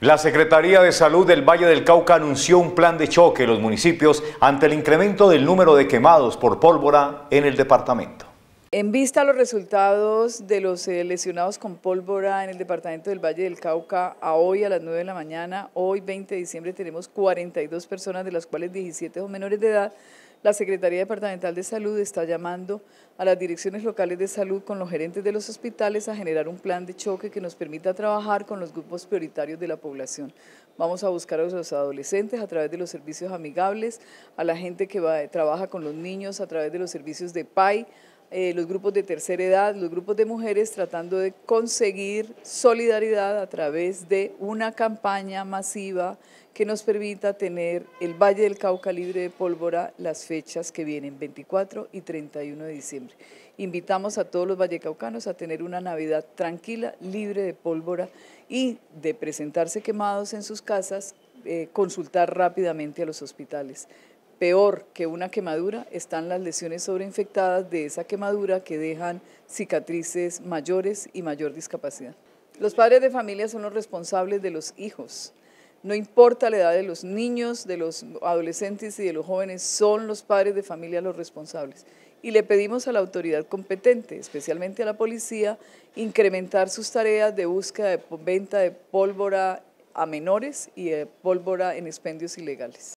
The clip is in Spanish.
La Secretaría de Salud del Valle del Cauca anunció un plan de choque en los municipios ante el incremento del número de quemados por pólvora en el departamento. En vista a los resultados de los eh, lesionados con pólvora en el departamento del Valle del Cauca, a hoy a las 9 de la mañana, hoy 20 de diciembre, tenemos 42 personas, de las cuales 17 son menores de edad, la Secretaría Departamental de Salud está llamando a las direcciones locales de salud con los gerentes de los hospitales a generar un plan de choque que nos permita trabajar con los grupos prioritarios de la población. Vamos a buscar a los adolescentes a través de los servicios amigables, a la gente que trabaja con los niños a través de los servicios de PAI, eh, los grupos de tercera edad, los grupos de mujeres, tratando de conseguir solidaridad a través de una campaña masiva que nos permita tener el Valle del Cauca libre de pólvora las fechas que vienen, 24 y 31 de diciembre. Invitamos a todos los vallecaucanos a tener una Navidad tranquila, libre de pólvora y de presentarse quemados en sus casas, eh, consultar rápidamente a los hospitales. Peor que una quemadura están las lesiones sobreinfectadas de esa quemadura que dejan cicatrices mayores y mayor discapacidad. Los padres de familia son los responsables de los hijos. No importa la edad de los niños, de los adolescentes y de los jóvenes, son los padres de familia los responsables. Y le pedimos a la autoridad competente, especialmente a la policía, incrementar sus tareas de búsqueda de venta de pólvora a menores y de pólvora en expendios ilegales.